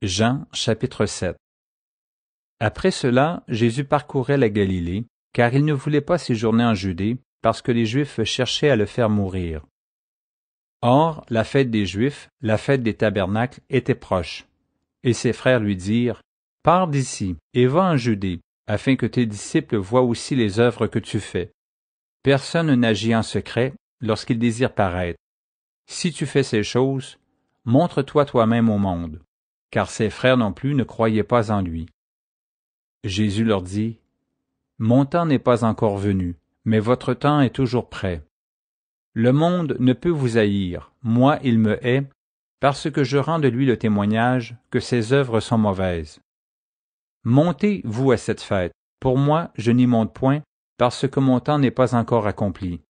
Jean chapitre 7 Après cela, Jésus parcourait la Galilée, car il ne voulait pas séjourner en Judée, parce que les Juifs cherchaient à le faire mourir. Or, la fête des Juifs, la fête des tabernacles, était proche. Et ses frères lui dirent, Pars d'ici et va en Judée, afin que tes disciples voient aussi les œuvres que tu fais. Personne n'agit en secret lorsqu'il désire paraître. Si tu fais ces choses, montre-toi toi-même au monde car ses frères non plus ne croyaient pas en lui. Jésus leur dit, Mon temps n'est pas encore venu, mais votre temps est toujours prêt. Le monde ne peut vous haïr, moi il me hait, parce que je rends de lui le témoignage que ses œuvres sont mauvaises. Montez, vous, à cette fête. Pour moi, je n'y monte point, parce que mon temps n'est pas encore accompli.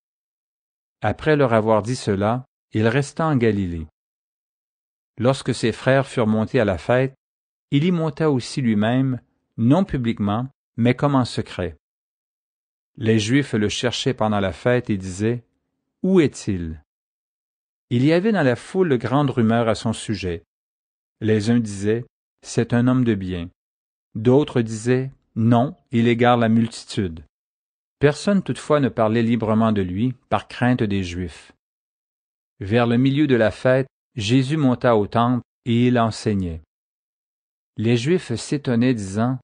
Après leur avoir dit cela, il resta en Galilée. Lorsque ses frères furent montés à la fête, il y monta aussi lui-même, non publiquement, mais comme en secret. Les Juifs le cherchaient pendant la fête et disaient Où est-il Il y avait dans la foule de grandes rumeurs à son sujet. Les uns disaient C'est un homme de bien. D'autres disaient Non, il égare la multitude. Personne toutefois ne parlait librement de lui, par crainte des Juifs. Vers le milieu de la fête, Jésus monta au temple et il enseignait. Les Juifs s'étonnaient disant,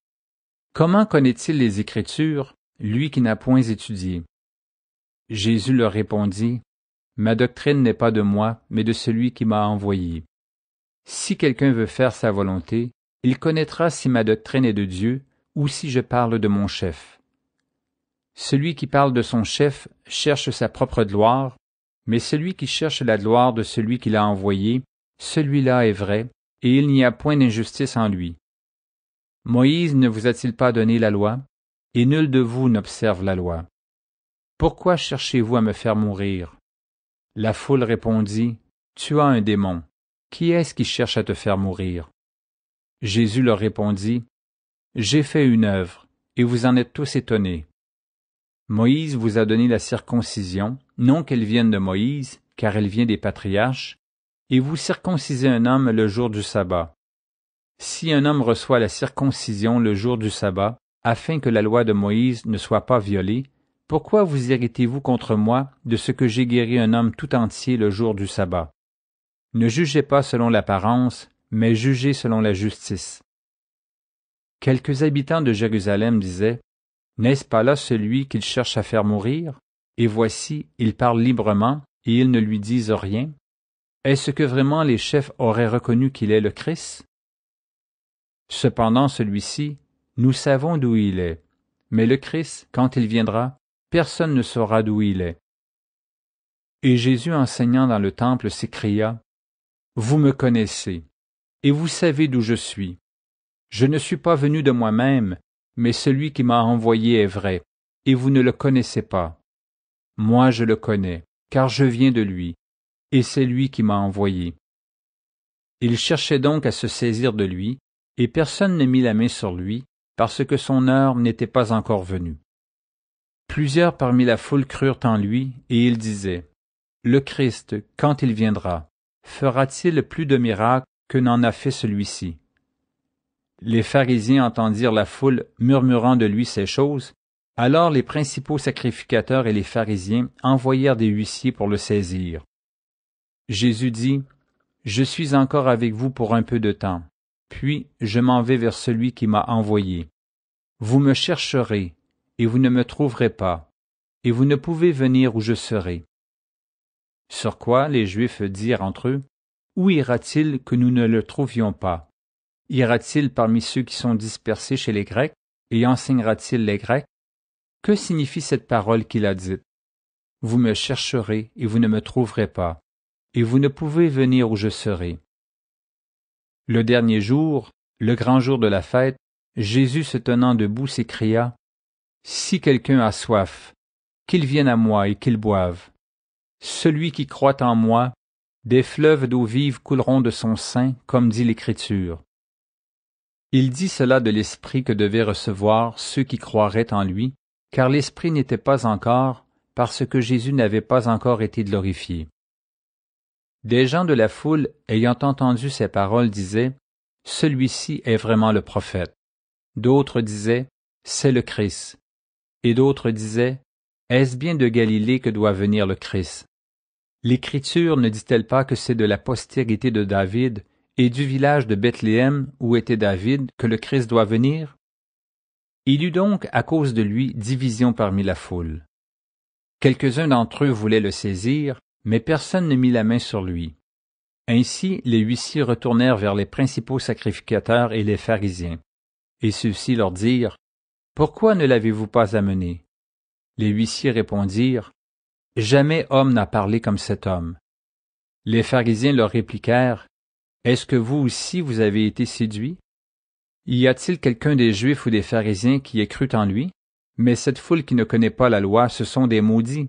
Comment connaît-il les Écritures, lui qui n'a point étudié? Jésus leur répondit, Ma doctrine n'est pas de moi, mais de celui qui m'a envoyé. Si quelqu'un veut faire sa volonté, il connaîtra si ma doctrine est de Dieu ou si je parle de mon chef. Celui qui parle de son chef cherche sa propre gloire, mais celui qui cherche la gloire de celui qui l'a envoyé, celui-là est vrai, et il n'y a point d'injustice en lui. Moïse ne vous a-t-il pas donné la loi? Et nul de vous n'observe la loi. Pourquoi cherchez-vous à me faire mourir? La foule répondit, Tu as un démon. Qui est-ce qui cherche à te faire mourir? Jésus leur répondit, J'ai fait une œuvre, et vous en êtes tous étonnés. Moïse vous a donné la circoncision, non qu'elle vienne de Moïse, car elle vient des patriarches, et vous circoncisez un homme le jour du sabbat. Si un homme reçoit la circoncision le jour du sabbat, afin que la loi de Moïse ne soit pas violée, pourquoi vous irritez-vous contre moi de ce que j'ai guéri un homme tout entier le jour du sabbat? Ne jugez pas selon l'apparence, mais jugez selon la justice. Quelques habitants de Jérusalem disaient, n'est-ce pas là celui qu'il cherche à faire mourir Et voici, il parle librement, et ils ne lui disent rien. Est-ce que vraiment les chefs auraient reconnu qu'il est le Christ Cependant celui-ci, nous savons d'où il est, mais le Christ, quand il viendra, personne ne saura d'où il est. Et Jésus enseignant dans le temple s'écria, Vous me connaissez, et vous savez d'où je suis. Je ne suis pas venu de moi-même, mais celui qui m'a envoyé est vrai, et vous ne le connaissez pas. Moi je le connais, car je viens de lui, et c'est lui qui m'a envoyé. Il cherchait donc à se saisir de lui, et personne ne mit la main sur lui, parce que son heure n'était pas encore venue. Plusieurs parmi la foule crurent en lui, et ils disaient Le Christ, quand il viendra, fera-t-il plus de miracles que n'en a fait celui-ci les pharisiens entendirent la foule murmurant de lui ces choses. Alors les principaux sacrificateurs et les pharisiens envoyèrent des huissiers pour le saisir. Jésus dit, Je suis encore avec vous pour un peu de temps, puis je m'en vais vers celui qui m'a envoyé. Vous me chercherez, et vous ne me trouverez pas, et vous ne pouvez venir où je serai. Sur quoi les Juifs dirent entre eux, Où ira-t-il que nous ne le trouvions pas Ira-t-il parmi ceux qui sont dispersés chez les Grecs et enseignera-t-il les Grecs Que signifie cette parole qu'il a dite Vous me chercherez et vous ne me trouverez pas, et vous ne pouvez venir où je serai. Le dernier jour, le grand jour de la fête, Jésus se tenant debout s'écria Si quelqu'un a soif, qu'il vienne à moi et qu'il boive. Celui qui croit en moi, des fleuves d'eau vive couleront de son sein, comme dit l'Écriture. Il dit cela de l'Esprit que devaient recevoir ceux qui croiraient en lui, car l'Esprit n'était pas encore, parce que Jésus n'avait pas encore été glorifié. Des gens de la foule, ayant entendu ces paroles, disaient Celui-ci est vraiment le prophète. D'autres disaient C'est le Christ. Et d'autres disaient Est-ce bien de Galilée que doit venir le Christ L'Écriture ne dit-elle pas que c'est de la postérité de David et du village de Bethléem où était David que le Christ doit venir Il eut donc à cause de lui division parmi la foule. Quelques-uns d'entre eux voulaient le saisir, mais personne ne mit la main sur lui. Ainsi les huissiers retournèrent vers les principaux sacrificateurs et les pharisiens. Et ceux-ci leur dirent, Pourquoi ne l'avez-vous pas amené Les huissiers répondirent, Jamais homme n'a parlé comme cet homme. Les pharisiens leur répliquèrent, est-ce que vous aussi vous avez été séduit Y a-t-il quelqu'un des Juifs ou des pharisiens qui ait cru en lui? Mais cette foule qui ne connaît pas la loi, ce sont des maudits.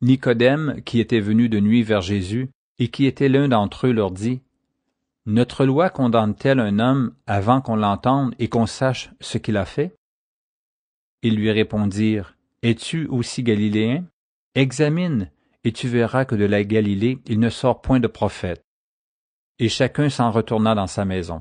Nicodème, qui était venu de nuit vers Jésus, et qui était l'un d'entre eux, leur dit Notre loi condamne-t-elle un homme avant qu'on l'entende et qu'on sache ce qu'il a fait? Ils lui répondirent Es-tu aussi galiléen? Examine, et tu verras que de la Galilée il ne sort point de prophète. Et chacun s'en retourna dans sa maison.